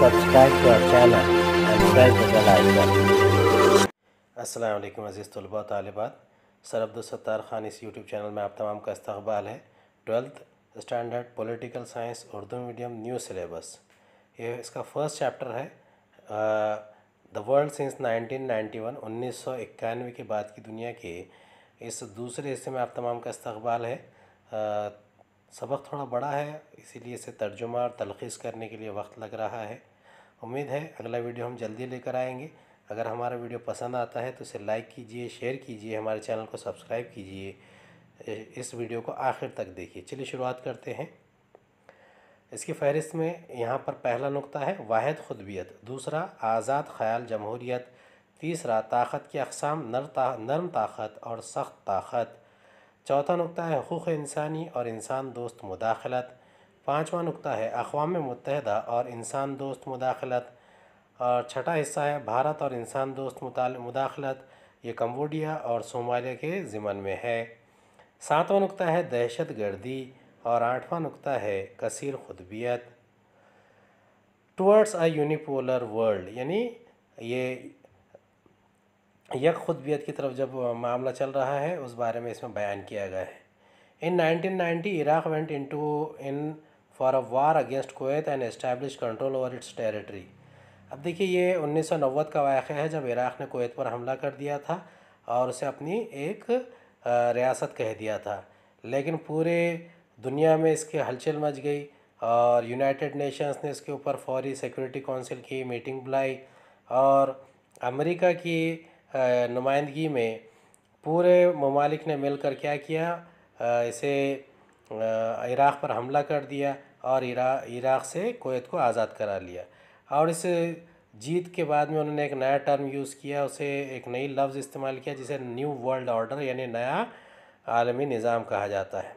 subscribe to our channel and press the bell icon. अज़ीज़ तलबा तालबात sir अब्दुलस्तार Khan इस YouTube channel में आप तमाम का इस्तबाल है twelfth standard political science Urdu medium new syllabus ये इसका फर्स्ट चैप्टर है द वर्ल्ड सिंस 1991 1991 के बाद की दुनिया के इस दूसरे हिस्से में आप तमाम का इस्तबाल है सबक थोड़ा बड़ा है इसीलिए इसे तर्जुमा और तलखीस करने के लिए वक्त लग रहा है उम्मीद है अगला वीडियो हम जल्दी लेकर आएंगे अगर हमारा वीडियो पसंद आता है तो इसे लाइक कीजिए शेयर कीजिए हमारे चैनल को सब्सक्राइब कीजिए इस वीडियो को आखिर तक देखिए चलिए शुरुआत करते हैं इसकी फहरिस्त में यहाँ पर पहला नुकता है वाद खुदबियत दूसरा आज़ाद ख्याल जमहूरीत तीसरा ताकत की अकसाम नर ता, नरम ताकत और सख्त ताकत चौथा नुकता है हकूक़ इंसानी और इंसान दोस्त मुदाखलत पाँचवा नुकता है अकवा मुतहद और इंसान दोस्त मुदाखलत और छठा हिस्सा है भारत और इंसान दोस्त मुदाखलत ये कम्बोडिया और सोमालिया के ज़िमन में है सातवां नुकता है दहशत गर्दी और आठवां नुकता है कसर खुदबियत टूअर्ड्स अ यूनिपोलर वर्ल्ड यानी ये यक खुदबियत की तरफ जब मामला चल रहा है उस बारे में इसमें बयान किया गया है in 1990 Iraq went into in for a war against Kuwait and establish control over its territory अब देखिए ये उन्नीस सौ का वाक़ है जब इराक़ ने कोवैत पर हमला कर दिया था और उसे अपनी एक रियासत कह दिया था लेकिन पूरे दुनिया में इसकी हलचल मच गई और यूनाइटेड नेशंस ने इसके ऊपर फौरी सिक्योरिटी काउंसिल की मीटिंग बुलाई और अमेरिका की नुमाइंदगी में पूरे ममालिक ने मिलकर क्या किया इसे इराक़ पर हमला कर दिया और इराक़ से कोत को आज़ाद करा लिया और इस जीत के बाद में उन्होंने एक नया टर्म यूज़ किया उसे एक नई लफ्ज़ इस्तेमाल किया जिसे न्यू वर्ल्ड ऑर्डर यानी नया आलमी निज़ाम कहा जाता है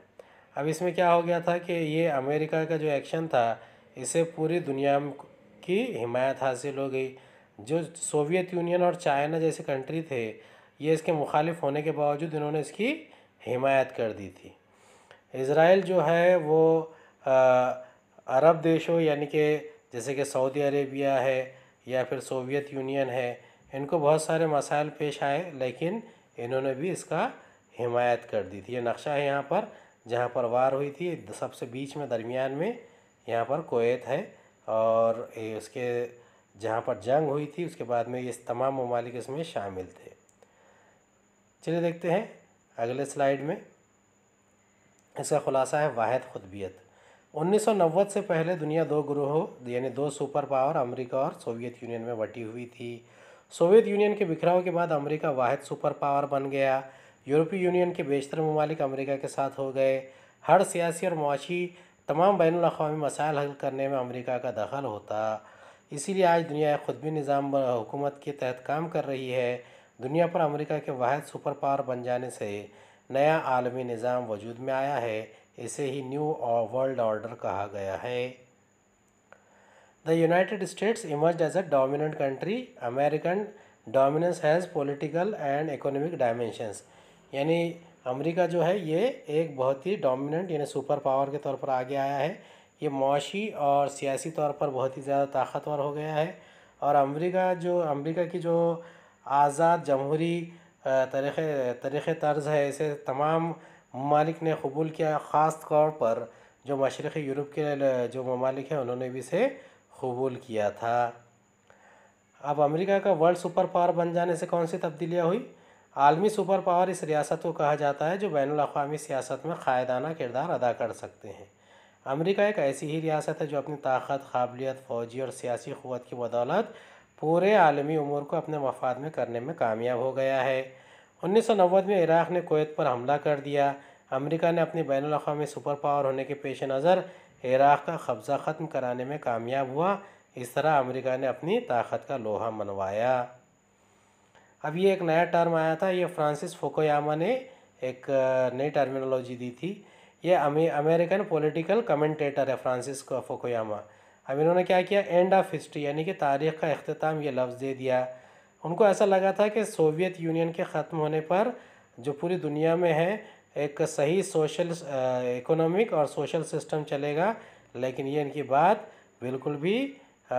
अब इसमें क्या हो गया था कि ये अमेरिका का जो एक्शन था इसे पूरी दुनिया की हिमायत हासिल हो गई जो सोवियत यूनियन और चाइना जैसे कंट्री थे ये इसके मुखालिफ होने के बावजूद इन्होंने इसकी हिमायत कर दी थी इसराइल जो है वो आ, अरब देशों यानी कि जैसे कि सऊदी अरेबिया है या फिर सोवियत यूनियन है इनको बहुत सारे मसाइल पेश आए लेकिन इन्होंने भी इसका हिमायत कर दी थी ये नक्शा है यहाँ पर जहाँ पर वार हुई थी सबसे बीच में दरमियान में यहाँ पर कोत है और इसके जहाँ पर जंग हुई थी उसके बाद में ये तमाम ममालिक इसमें शामिल थे चलिए देखते हैं अगले स्लाइड में इसका खुलासा है उन्नीस खुतबियत 1990 से पहले दुनिया दो ग्रोहों यानी दो सुपर पावर अमेरिका और सोवियत यूनियन में बटी हुई थी सोवियत यूनियन के बिखराव के बाद अमेरिका वाद सुपर पावर बन गया यूरोपीय यूनियन के बेशतर ममालिक अमेरिका के साथ हो गए हर सियासी और मुआशी तमाम बैन अवी मसाइल हल करने में अमरीका का दखल होता इसीलिए आज दुनिया एक खुद भी निज़ाम हुकूमत के तहत काम कर रही है दुनिया पर अमेरिका के वाद सुपर पावर बन जाने से नया आलमी निज़ाम वजूद में आया है इसे ही न्यू वर्ल्ड ऑर्डर कहा गया है the United States emerge as a dominant country American dominance has political and economic dimensions यानी अमेरिका जो है ये एक बहुत ही डोमिनेंट यानी सुपर पावर के तौर पर आगे आया है ये मुशी और सियासी तौर पर बहुत ही ज़्यादा ताकतवर हो गया है और अमरीका जो अमरीका की जो आज़ाद जमहूरी तरीक़े तरीक़ तर्ज है इसे तमाम ममालिक ने कबूल किया ख़ास तौर पर जो मशरक़ी यूरोप के जो ममालिक हैं उन्होंने भी इसे कबूल किया था अब अमेरिका का वर्ल्ड सुपर पावर बन जाने से कौन सी तब्दीलियाँ हुई आलमी सुपर पावर इस रियासत को कहा जाता है जो बैन अवी सियासत में क़ायदाना किरदार अदा कर सकते हैं अमेरिका एक ऐसी ही रियासत है जो अपनी ताकत काबिलियत फ़ौजी और सियासी क़वत की बदौलत पूरे आलमी उमूर को अपने मफाद में करने में कामयाब हो गया है उन्नीस सौ नब्बे में इराक़ ने कोत पर हमला कर दिया अमेरिका ने अपनी बैन अवी सुपर पावर होने के पेश नज़र इराक़ का कब्ज़ा ख़त्म कराने में कामयाब हुआ इस तरह अमेरिका ने अपनी ताकत का लोहा मनवाया अब ये एक नया टर्म आया था ये फ्रांसिस फोकोयामा ने एक नई टर्मिनोलॉजी दी थी ये अमेरिकन पॉलिटिकल कमेंटेटर है फ्रांसिस फोकोयामा अब इन्होंने क्या किया एंड ऑफ हिस्ट्री यानी कि तारीख का अख्ताम ये लफ्ज़ दे दिया उनको ऐसा लगा था कि सोवियत यूनियन के ख़त्म होने पर जो पूरी दुनिया में है एक सही सोशल इकोनॉमिक और सोशल सिस्टम चलेगा लेकिन ये इनकी बात बिल्कुल भी आ,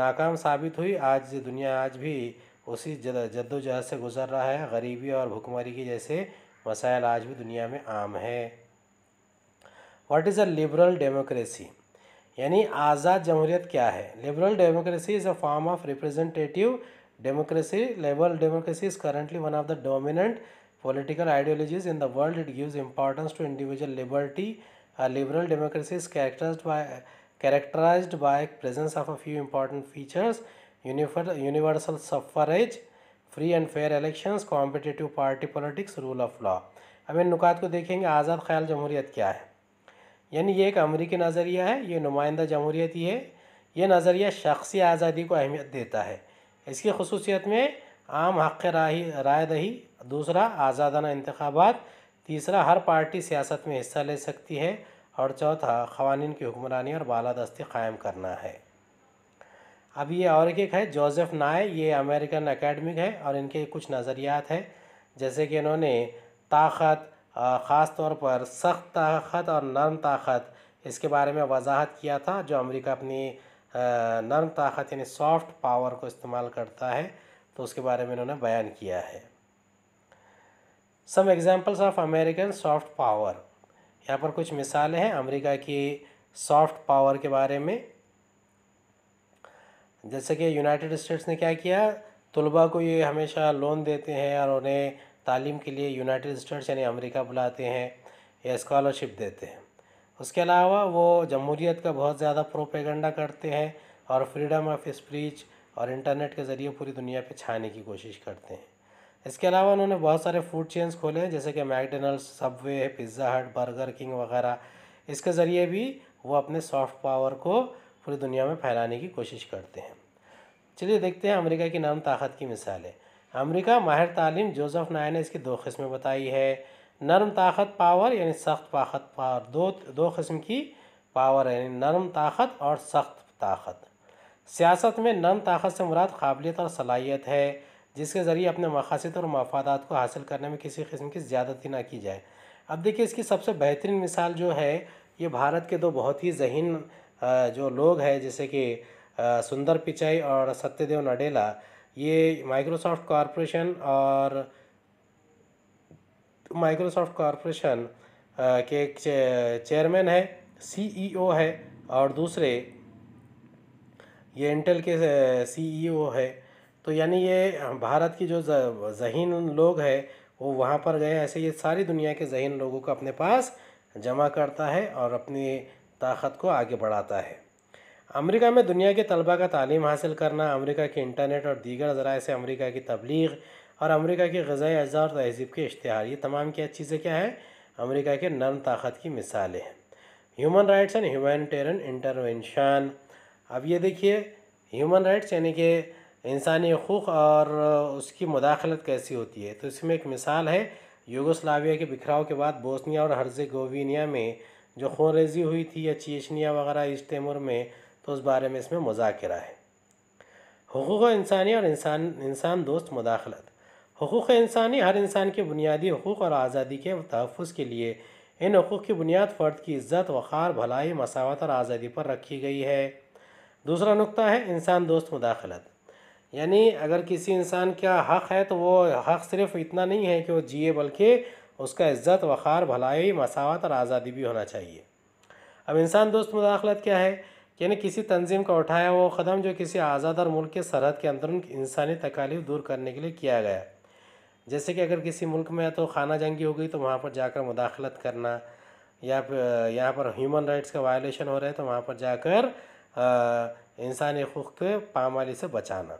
नाकाम साबित हुई आज दुनिया आज भी उसी जद्दोजहद से गुज़र रहा है गरीबी और भुखमरी की जैसे मसाइल आज भी दुनिया में आम है what is a liberal democracy यानी आज़ाद जमहूरियत क्या है liberal democracy is a form of representative democracy liberal democracy is currently one of the dominant political ideologies in the world it gives importance to individual liberty liberal democracy is characterise by characterise by presence of a few important features universal suffrage free and fair election competitive party politics rule of law अब इन नुकात को देखेंगे आज़ाद ख्याल जमहूरियत क्या है यानी ये एक अमरीकी नज़रिया है ये नुमाइंदा जमहूरियत ही है ये नज़रिया शख्सी आज़ादी को अहमियत देता है इसकी खसूसियत में आम हक़ राही राय दही दूसरा आज़ादाना इंतबात तीसरा हर पार्टी सियासत में हिस्सा ले सकती है और चौथा खवानी की हुक्मरानी और बालादस्ती क़ायम करना है अब ये और एक है जोसेफ नाय ये अमेरिकन एकेडमिक है और इनके कुछ नज़रियात हैं जैसे कि इन्होंने ताकत ख़ास तौर पर सख्त ताकत और नरम ताकत इसके बारे में वजाहत किया था जो अमेरिका अपनी नरम ताकत यानी सॉफ्ट पावर को इस्तेमाल करता है तो उसके बारे में इन्होंने बयान किया है some examples of American soft power यहाँ पर कुछ मिसालें हैं अमेरिका की सॉफ्ट पावर के बारे में जैसे कि यूनाइटेड स्टेट्स ने क्या किया तलबा को ये हमेशा लोन देते हैं और उन्हें तालीम के लिए यूनाइटेड स्टेट्स यानी अमेरिका बुलाते हैं या स्कॉलरशिप देते हैं उसके अलावा वो जमहूरीत का बहुत ज़्यादा प्रोपेगेंडा करते हैं और फ्रीडम ऑफ स्पीच और इंटरनेट के ज़रिए पूरी दुनिया पे छाने की कोशिश करते हैं इसके अलावा उन्होंने बहुत सारे फूड चेन्स खोले हैं जैसे कि McDonald's Subway Pizza Hut Burger King वगैरह इसके ज़रिए भी वो अपने सॉफ्ट पावर को पूरी दुनिया में फैलाने की कोशिश करते हैं चलिए देखते हैं अमेरिका की नाम ताकत की मिसालें अमेरिका माहिर तालीम जोसफ नाय ने इसकी दो किस्में बताई है नरम ताकत पावर यानी सख्त ताकत पावर दो दो किस्म की पावर यानी नरम ताकत और सख्त ताकत सियासत में नरम ताकत से मुराद काबिलियत और सलाहियत है जिसके ज़रिए अपने मकासद और मफादात को हासिल करने में किसी किस्म की ज़्यादती ना की जाए अब देखिए इसकी सबसे बेहतरीन मिसाल जो है ये भारत के दो बहुत ही जहन जो लोग हैं जैसे कि सुंदर पिचाई और सत्यदेव नडेला ये माइक्रोसॉफ्ट कॉरपोरेशन और माइक्रोसॉफ्ट कॉरपोरेशन के चेयरमैन है सीईओ e है और दूसरे ये इंटेल के सीईओ e है तो यानी ये भारत की जो जहीन लोग है वो वहाँ पर गए ऐसे ये सारी दुनिया के जहीन लोगों को अपने पास जमा करता है और अपनी ताकत को आगे बढ़ाता है अमेरिका में दुनिया के तलबा का तालीम हासिल करना अमेरिका के इंटरनेट और दीगर ज़राए से अमेरिका की तबलीग और अमेरिका की गज़ाई अज्जा और तहजीब के इश्तहार ये तमाम क्या चीज़ें क्या हैं अमेरिका के नर्म ताकत की मिसालें हैं human rights and humanitarian intervention अब ये देखिए ह्यूमन राइट्स यानी कि इंसानी हकूक़ और उसकी मुदाखलत कैसी होती है तो इसमें एक मिसाल है यूगोस्लाविया के बिखराव के बाद बोस्निया और हर्जेगोविनिया में जो खोरेजी हुई थी या चेचनिया वगैरह इस में तो उस बारे में इसमें मुजाकरा है हकूक़ इंसानी और इंसान इंसान दोस्त मुदाखलत हकूक़ इंसानी हर इंसान के बुनियादी हकूक़ और आज़ादी के तहफ़ के लिए इन हकूक़ की बुनियाद फ़र्द की इज़्ज़त वक़ार भलाई मसावत और आज़ादी पर रखी गई है दूसरा नुकता है इंसान दोस्त मुदाखलत यानी अगर किसी इंसान का हक़ है तो वो हक़ सिर्फ इतना नहीं है कि वो जिए बल्कि उसका इज़्ज़त वक़ार भलाई मसावत और आज़ादी भी होना चाहिए अब इंसान दोस्त मुदाखलत क्या है यानी किसी तंजीम का उठाया हुआ कदम जो किसी आज़ाद और मुल्क के सरहद के अंदर इंसानी तकालीफ दूर करने के लिए किया गया जैसे कि अगर किसी मुल्क में तो खाना जंगी हो गई तो वहाँ पर जाकर मुदाखलत करना या यहाँ पर ह्यूमन राइट्स का वायलेशन हो रहा है तो वहाँ पर जाकर इंसानी हकूक़ के पामाली से बचाना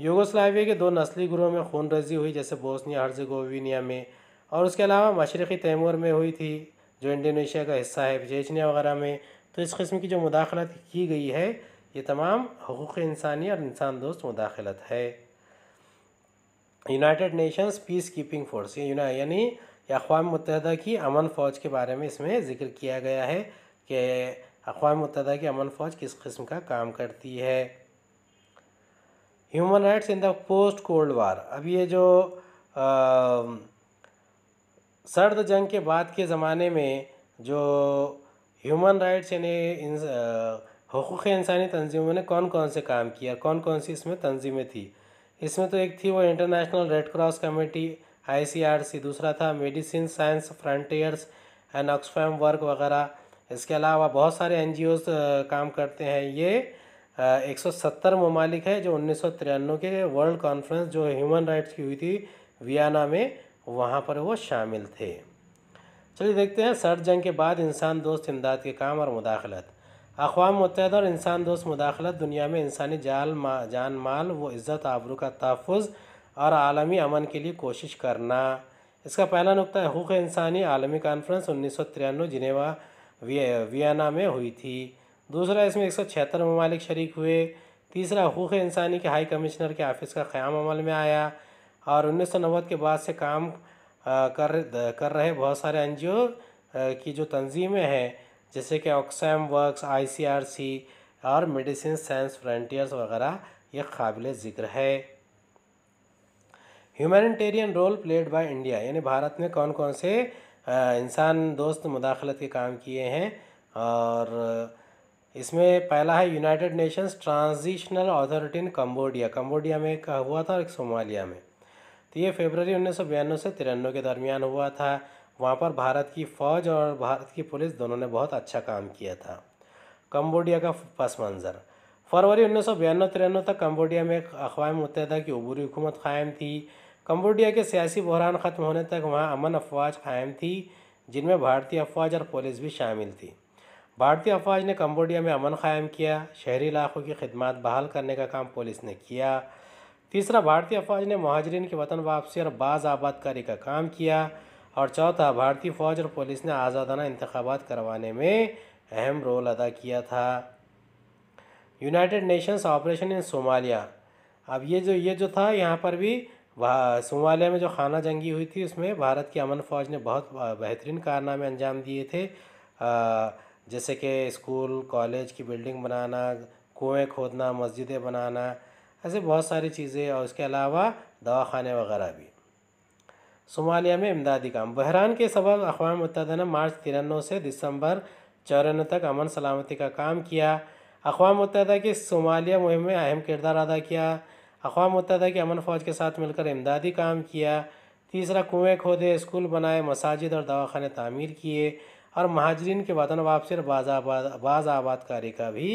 योगोस्लाविया के दो नस्ली ग्रोह में खून रजी हुई जैसे बोस्निया हर्जगोविनिया में और उसके अलावा मशरक़ी तैमूर में हुई थी जो इंडोनेशिया का हिस्सा है चेचनिया वगैरह में तो इस कस्म की जो मुदाखलत की गई है ये तमाम हकूक़ इंसानी और इंसान दोस्त मुदाखलत है United Nations peace keeping force यानी अकवा मुतहदा की अमन फ़ौज के बारे में इसमें ज़िक्र किया गया है कि अकवा मुतहदा की अमन फ़ौज किस कस्म का काम करती है human rights in the post cold war अब ये जो आ, सर्द जंग के बाद के ज़माने में जो ह्यूमन राइट्स यानी हकूक़ इंसानी तंजीमों ने कौन कौन से काम किया कौन कौन सी इसमें तंजीमें थी इसमें तो एक थी वो international Red Cross committee ICRC दूसरा था medicine science frontiers and Oxfam work वगैरह इसके अलावा बहुत सारे एन काम करते हैं ये एक सौ सत्तर ममालिक है जो उन्नीस सौ तिरानवे के वर्ल्ड कॉन्फ्रेंस जो ह्यूमन राइट्स की हुई थी वियना में वहाँ पर वो शामिल थे चलिए देखते हैं सर्द जंग के बाद इंसान दोस्त इमदाद के काम और मुदाखलत अकवा मुतहद और इंसान दोस्त मुदाखलत दुनिया में इंसानी जाल मा, जान माल व इज़्ज़त आबरू का तहफ़ और आलमी अमन के लिए कोशिश करना इसका पहला नुकता हकूक़ इंसानी आलमी कॉन्फ्रेंस उन्नीस सौ तिरानवे जिनेवा वियना में हुई थी दूसरा इसमें एक सौ छिहत्तर ममालिक शरीक हुए तीसरा हकूक़ इंसानी के हाई कमिश्नर के ऑफिस का क़्याम अमल में आया और उन्नीस सौ नब्बे के बाद से काम कर कर रहे बहुत सारे एन की जो तंजीमें हैं जैसे कि ऑक्सैम वर्क्स आईसीआरसी और मेडिसिन साइंस फ्रंटियर्स वगैरह ये काबिल ज़िक्र है humanitarian role played by India यानी भारत ने कौन कौन से इंसान दोस्त मुदाखलत के काम किए हैं और इसमें पहला है United Nations transitional authority in Cambodia Cambodia में हुआ था और एक सोमालिया में तो ये फेबररी उन्नीस से तिरानवे के दरमियान हुआ था वहाँ पर भारत की फ़ौज और भारत की पुलिस दोनों ने बहुत अच्छा काम किया था कम्बोडिया का पस मंज़र फरवरी उन्नीस सौ बयानवे तक कम्बोडिया में एक अकवा मुतहदा की अबूरी हुकूमत कायम थी कम्बोडिया के सियासी बहरान ख़त्म होने तक वहाँ अमन अफवाज कायम थी जिनमें भारतीय अफवाज और पुलिस भी शामिल थी भारतीय अफवाज ने कम्बोडिया में अमन कायम किया शहरी इलाकों की खदमात बहाल करने का काम पुलिस ने किया तीसरा भारतीय फौज ने महाजरीन की वतन वापसी और बाज आबादकारी का काम किया और चौथा भारतीय फौज और पुलिस ने आज़ादाना इंतबात करवाने में अहम रोल अदा किया था United Nations operation in Somalia अब ये जो ये जो था यहाँ पर भी सोमालिया में जो खाना जंगी हुई थी उसमें भारत की अमन फ़ौज ने बहुत बेहतरीन कारनामे अंजाम दिए थे जैसे कि स्कूल कॉलेज की बिल्डिंग बनाना कुएँ खोदना मस्जिदें बनाना ऐसे बहुत सारी चीज़ें और उसके अलावा दवाखाने वगैरह भी सोमालिया में इमदादी काम बहरान के सबब अकवा मुतहद ने मार्च तिरानवे से दिसंबर चौरानवे तक अमन सलामती का काम किया अकवा मुतहद की सोमालिया मुहिम में अहम किरदार अदा किया अकवा मुतहद की अमन फ़ौज के साथ मिलकर इमदादी काम किया तीसरा कुएँ खोदे स्कूल बनाए मसाजिद और दवाखाने तामीर किए और महाजरीन के वतन वापसी और बाज़ आबाद बाज़ आबादकारी का भी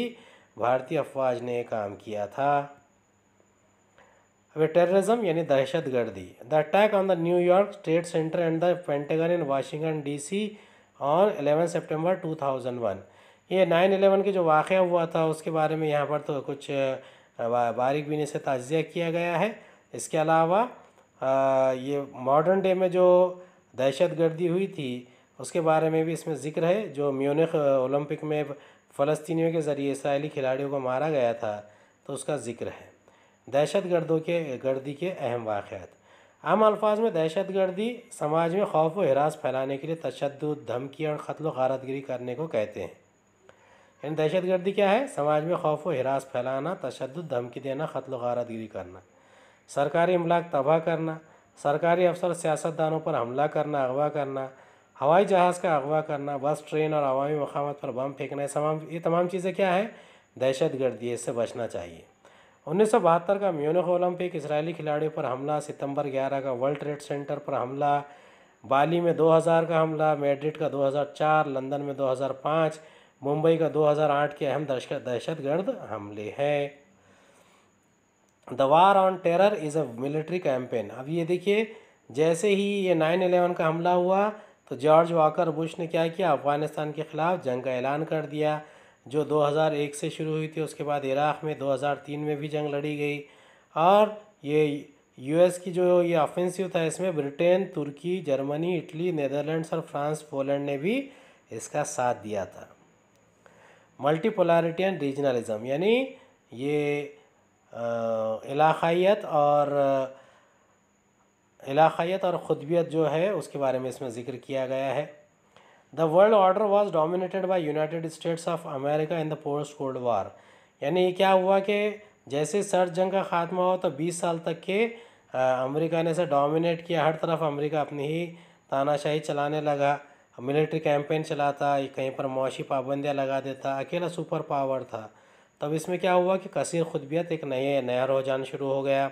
भारतीय अफवाज ने काम किया था वे टेर्रिज्म यानी दहशत गर्दी the attack on the New York state centre and the Pentagon in Washington DC on 11 सितंबर 2001 ये 9/11 के जो वाक़ हुआ था उसके बारे में यहाँ पर तो कुछ बारीक बीनी से तजिया किया गया है इसके अलावा ये मॉडर्न डे में जो दहशत गर्दी हुई थी उसके बारे में भी इसमें ज़िक्र है जो म्यूनिख ओलंपिक में फ़लस्तियों के ज़रिए इसराइली खिलाड़ियों को मारा गया था तो उसका ज़िक्र है दहशत गर्दों के गर्दी के अहम वाक़ात आम अल्फाज में दहशत गर्दी समाज में खौफ व हरास फैलाने के लिए तशद धमकी और ख़त्ल गारतगिरी करने को कहते हैं यानी दहशत गर्दी क्या है समाज में खौफ व हरास फैलाना तशद धमकी देना ख़त्ल गारतगिरी करना सरकारी इमलाक तबाह करना सरकारी अफसर सियासतदानों पर हमला करना अगवा करना हवाई जहाज़ का अगवा करना बस ट्रेन और अवामी मकाम पर बम फेंकना ये तमाम ये तमाम चीज़ें क्या है दहशत गर्दी इससे बचना चाहिए उन्नीस सौ बहत्तर का म्यूनिख ओलंपिक इसराइली खिलाड़ियों पर हमला सितंबर 11 का वर्ल्ड ट्रेड सेंटर पर हमला बाली में 2000 का हमला मैड्रिड का 2004 लंदन में 2005 मुंबई का 2008 के अहम दहशतगर्द हमले हैं the war on terror is a military campaign अब ये देखिए जैसे ही ये नाइन एलेवन का हमला हुआ तो जॉर्ज वाकर बुश ने क्या किया अफ़गानिस्तान के ख़िलाफ़ जंग का ऐलान कर दिया जो 2001 से शुरू हुई थी उसके बाद इराक़ में 2003 में भी जंग लड़ी गई और ये यूएस की जो ये ऑफेंसिव था इसमें Britain Turkey Germany Italy Netherlands और फ्रांस पोलैंड ने भी इसका साथ दिया था मल्टीपोलारिटी एंड रीजनलिज़म यानी ये इलाक़ाइत और इलाक़ाइत और ख़ुदबियत जो है उसके बारे में इसमें ज़िक्र किया गया है The world order was dominated by United States of America in the post Cold War. यानी क्या हुआ कि जैसे सर्द जंग का खात्मा हो तो 20 साल तक के अमेरिका ने इसे डोमिनेट किया हर तरफ अमेरिका अपनी ही तानाशाही चलाने लगा मिलिट्री कैंपेन चलाता कहीं पर मुशी पाबंदियाँ लगा देता अकेला सुपर पावर था तब इसमें क्या हुआ कि कसीर खुदबियत एक नए नया रुझान शुरू हो गया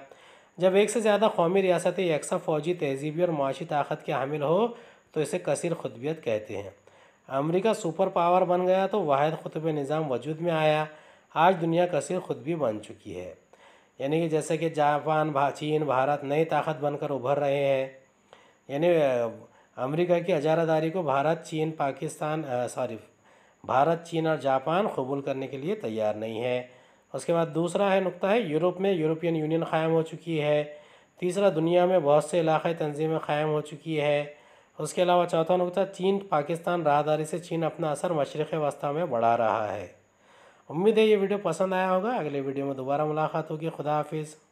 जब एक से ज़्यादा कौमी रियासतें यकसा फ़ौजी तहजीबी और मुशी ताकत के हामिल हो तो इसे कसर खुतबियत कहते हैं अमेरिका सुपर पावर बन गया तो वाद खुतब निज़ाम वजूद में आया आज दुनिया कसर भी बन चुकी है यानी कि जैसे कि जापान भा, चीन भारत नई ताकत बनकर उभर रहे हैं यानी अमेरिका की अजारादारी को भारत चीन पाकिस्तान सॉरी भारत चीन और जापान कबूल करने के लिए तैयार नहीं है उसके बाद दूसरा है नुकता है यूरोप में यूरोपियन यूनियन कायम हो चुकी है तीसरा दुनिया में बहुत से इलाक़ तंजीमें कायम हो चुकी है उसके अलावा चौथा नुकता चीन पाकिस्तान राहदारी से चीन अपना असर मशरक़ वस्ता में बढ़ा रहा है उम्मीद है ये वीडियो पसंद आया होगा अगले वीडियो में दोबारा मुलाकात होगी खुदा हाफिज़